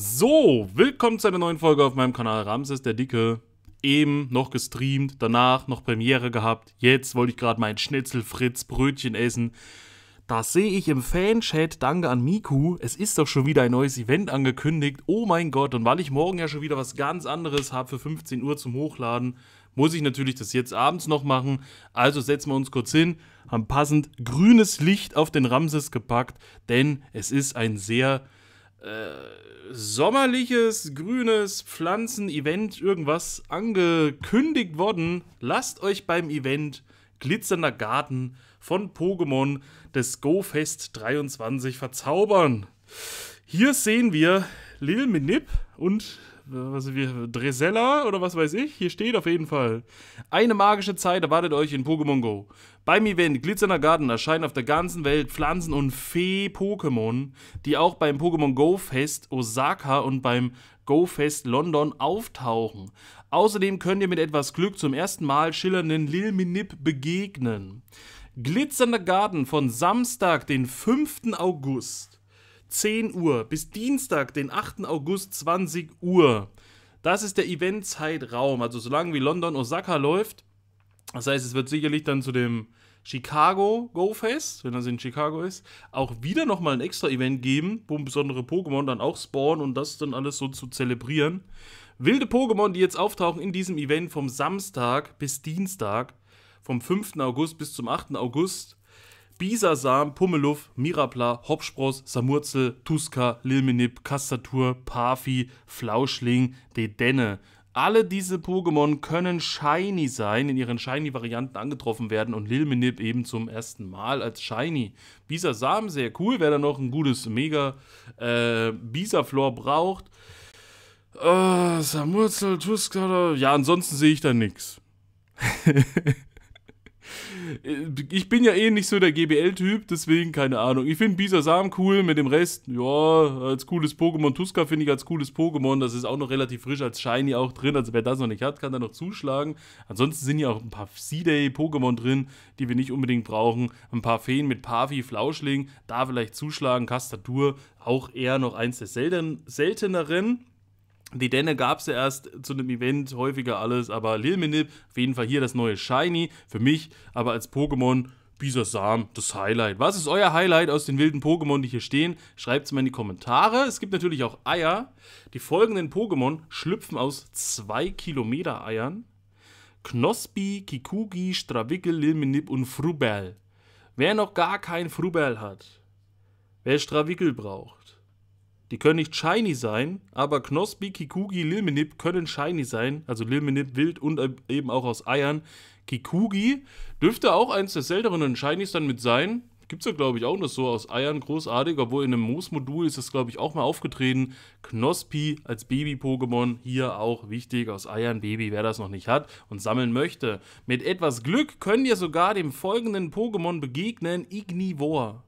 So, willkommen zu einer neuen Folge auf meinem Kanal Ramses der Dicke. Eben noch gestreamt, danach noch Premiere gehabt. Jetzt wollte ich gerade mein Schnitzelfritz Brötchen essen. Das sehe ich im Fan-Chat. Danke an Miku. Es ist doch schon wieder ein neues Event angekündigt. Oh mein Gott. Und weil ich morgen ja schon wieder was ganz anderes habe für 15 Uhr zum Hochladen, muss ich natürlich das jetzt abends noch machen. Also setzen wir uns kurz hin, haben passend grünes Licht auf den Ramses gepackt, denn es ist ein sehr äh, sommerliches, grünes Pflanzen-Event, irgendwas angekündigt worden. Lasst euch beim Event Glitzernder Garten von Pokémon des GoFest 23 verzaubern. Hier sehen wir Lil Minip und was wir, Dresella oder was weiß ich. Hier steht auf jeden Fall. Eine magische Zeit erwartet euch in Pokémon Go. Beim Event Glitzernder Garten erscheinen auf der ganzen Welt Pflanzen- und Fee-Pokémon, die auch beim Pokémon Go Fest Osaka und beim Go Fest London auftauchen. Außerdem könnt ihr mit etwas Glück zum ersten Mal schillernden Lil Minip begegnen. Glitzernder Garten von Samstag, den 5. August 10 Uhr bis Dienstag, den 8. August 20 Uhr. Das ist der Event-Zeitraum, also solange wie London Osaka läuft. Das heißt, es wird sicherlich dann zu dem Chicago Go Fest, wenn das in Chicago ist, auch wieder nochmal ein extra Event geben, wo besondere Pokémon dann auch spawnen und das dann alles so zu zelebrieren. Wilde Pokémon, die jetzt auftauchen in diesem Event vom Samstag bis Dienstag, vom 5. August bis zum 8. August, Bisasam, Pummeluff, Mirapla, Hopspross, Samurzel, Tuska, Lilminip, Kastatur, Parfi, Flauschling, Dedenne. Alle diese Pokémon können shiny sein, in ihren shiny Varianten angetroffen werden und Lilminip eben zum ersten Mal als shiny. Bisasam, sehr cool, wer da noch ein gutes Mega äh, Bisaflor braucht. Äh, Samurzel, Tuska, ja, ansonsten sehe ich da nichts. Äh, ich bin ja eh nicht so der GBL-Typ, deswegen keine Ahnung. Ich finde Bisasam cool, mit dem Rest, ja, als cooles Pokémon. Tuska finde ich als cooles Pokémon, das ist auch noch relativ frisch als Shiny auch drin. Also wer das noch nicht hat, kann da noch zuschlagen. Ansonsten sind ja auch ein paar C-Day-Pokémon drin, die wir nicht unbedingt brauchen. Ein paar Feen mit Pavi, Flauschling, da vielleicht zuschlagen. Kastatur, auch eher noch eins der selten selteneren. Die Denne gab es ja erst zu einem Event häufiger alles, aber Lil Minip, auf jeden Fall hier das neue Shiny, für mich, aber als Pokémon Bisasam, das Highlight. Was ist euer Highlight aus den wilden Pokémon, die hier stehen? Schreibt es mal in die Kommentare. Es gibt natürlich auch Eier. Die folgenden Pokémon schlüpfen aus 2 Kilometer Eiern. Knospi, Kikugi, Stravickel, Lilminip und Frubel. Wer noch gar kein Frubel hat, wer Stravickel braucht, die können nicht shiny sein, aber Knospi, Kikugi, Lilmenip können shiny sein. Also Lilmenip wild und e- eben auch aus Eiern. Kikugi dürfte auch eins der selteneren Shinies dann mit sein. Gibt es ja, glaube ich, auch noch so aus Eiern, großartig, obwohl in einem Moos-Modul ist das, glaube ich, auch mal aufgetreten. Knospi als Baby-Pokémon, hier auch wichtig, aus Eiern, Baby, wer das noch nicht hat und sammeln möchte. Mit etwas Glück könnt ihr sogar dem folgenden Pokémon begegnen, Ignivor.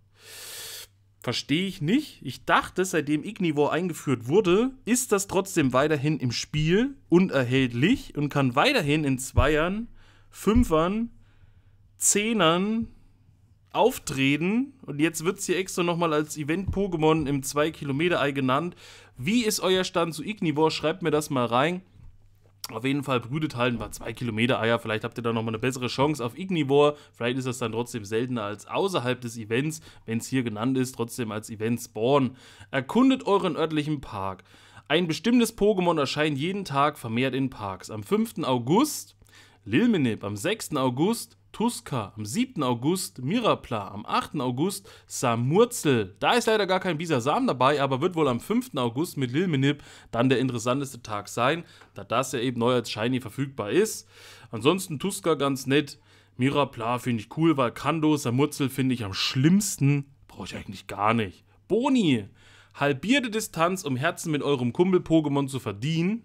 Verstehe ich nicht. Ich dachte, seitdem Ignivor eingeführt wurde, ist das trotzdem weiterhin im Spiel und erhältlich und kann weiterhin in Zweiern, Fünfern, Zehnern auftreten. Und jetzt wird es hier extra nochmal als Event-Pokémon im 2-Kilometer-Ei genannt. Wie ist euer Stand zu Ignivor? Schreibt mir das mal rein. Auf jeden Fall brütet halt ein paar 2 Kilometer Eier. Vielleicht habt ihr da nochmal eine bessere Chance auf Ignivore. Vielleicht ist das dann trotzdem seltener als außerhalb des Events, wenn es hier genannt ist, trotzdem als Event Spawn. Erkundet euren örtlichen Park. Ein bestimmtes Pokémon erscheint jeden Tag vermehrt in Parks. Am 5. August Lilmenib, am 6. August Tuska am 7. August, Mirapla am 8. August, Samurzel. Da ist leider gar kein Bisa Sam dabei, aber wird wohl am 5. August mit Lil Menip dann der interessanteste Tag sein, da das ja eben neu als Shiny verfügbar ist. Ansonsten Tuska ganz nett, Mirapla finde ich cool, weil Kando, Samurzel finde ich am schlimmsten. Brauche ich eigentlich gar nicht. Boni, halbierte Distanz, um Herzen mit eurem Kumpel-Pokémon zu verdienen.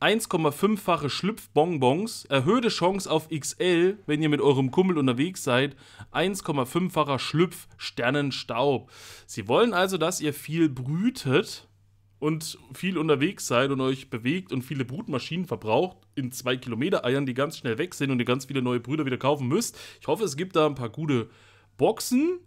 1,5-fache Schlüpfbonbons, erhöhte Chance auf XL, wenn ihr mit eurem Kummel unterwegs seid, 1,5-facher Schlüpfsternenstaub. Sie wollen also, dass ihr viel brütet und viel unterwegs seid und euch bewegt und viele Brutmaschinen verbraucht in 2 Kilometer Eiern, die ganz schnell weg sind und ihr ganz viele neue Brüder wieder kaufen müsst. Ich hoffe, es gibt da ein paar gute Boxen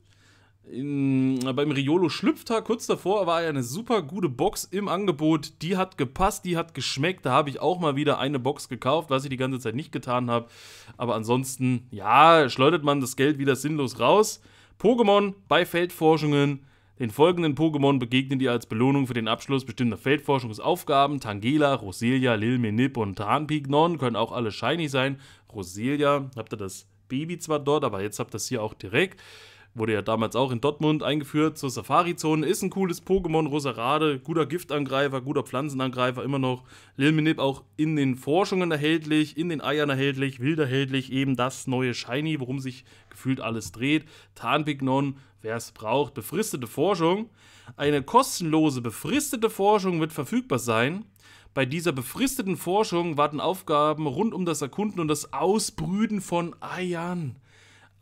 in, beim Riolo Schlüpftag kurz davor war ja eine super gute Box im Angebot. Die hat gepasst, die hat geschmeckt. Da habe ich auch mal wieder eine Box gekauft, was ich die ganze Zeit nicht getan habe. Aber ansonsten, ja, schleudert man das Geld wieder sinnlos raus. Pokémon bei Feldforschungen. Den folgenden Pokémon begegnen dir als Belohnung für den Abschluss bestimmter Feldforschungsaufgaben. Tangela, Roselia, Lilmenip und Tarnpignon können auch alle shiny sein. Roselia, habt ihr das Baby zwar dort, aber jetzt habt ihr das hier auch direkt. Wurde ja damals auch in Dortmund eingeführt zur Safari-Zone. Ist ein cooles Pokémon, Rosarade, guter Giftangreifer, guter Pflanzenangreifer, immer noch. Lilminip auch in den Forschungen erhältlich, in den Eiern erhältlich, wild erhältlich, eben das neue Shiny, worum sich gefühlt alles dreht. Tarnpignon, wer es braucht, befristete Forschung. Eine kostenlose, befristete Forschung wird verfügbar sein. Bei dieser befristeten Forschung warten Aufgaben rund um das Erkunden und das Ausbrüten von Eiern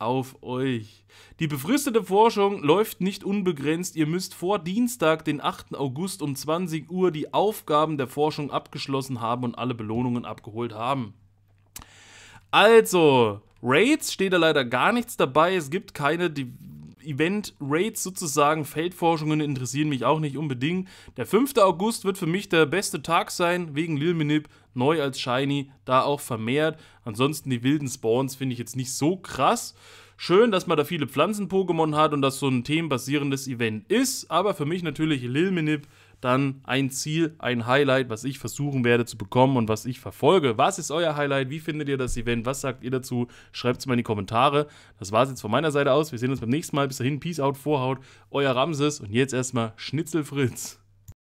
auf euch. Die befristete Forschung läuft nicht unbegrenzt. Ihr müsst vor Dienstag, den 8. August um 20 Uhr die Aufgaben der Forschung abgeschlossen haben und alle Belohnungen abgeholt haben. Also, Raids steht da leider gar nichts dabei. Es gibt keine Event-Raids sozusagen. Feldforschungen interessieren mich auch nicht unbedingt. Der 5. August wird für mich der beste Tag sein, wegen Lil Minip neu als Shiny, da auch vermehrt. Ansonsten die wilden Spawns finde ich jetzt nicht so krass. Schön, dass man da viele Pflanzen-Pokémon hat und das so ein themenbasierendes Event ist, aber für mich natürlich Lilminip dann ein Ziel, ein Highlight, was ich versuchen werde zu bekommen und was ich verfolge. Was ist euer Highlight? Wie findet ihr das Event? Was sagt ihr dazu? Schreibt es mal in die Kommentare. Das war es jetzt von meiner Seite aus. Wir sehen uns beim nächsten Mal. Bis dahin, Peace out, Vorhaut, euer Ramses und jetzt erstmal Schnitzelfritz.